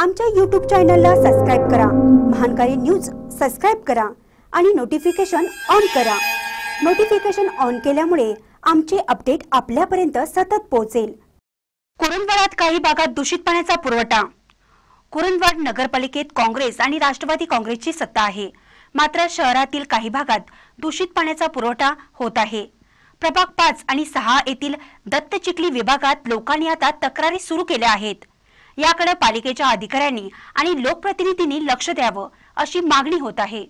आमच्या यूट्यूब चॅनलला सबस्क्राईब करा महानकारी न्यूज सबस्क्राईब करा आणि नोटिफिकेशन ऑन करा नोटिफिकेशन ऑन केल्यामुळे आमचे अपडेट आपल्यापर्यंत सतत पोहोचेल कुरुंदवाडात काही भागात दूषित पाण्याचा पुरवठा कुरुंदवाड नगरपालिकेत काँग्रेस आणि राष्ट्रवादी काँग्रेसची सत्ता आहे मात्र शहरातील काही भागात दूषित पाण्याचा पुरवठा होत आहे प्रभाग पाच आणि सहा येथील दत्त चिखली विभागात लोकांनी आता तक्रारी सुरू केल्या आहेत याकडे पालिकेच्या अधिकाऱ्यांनी आणि लोकप्रतिनिधींनी लक्ष द्यावं अशी मागणी होत आहे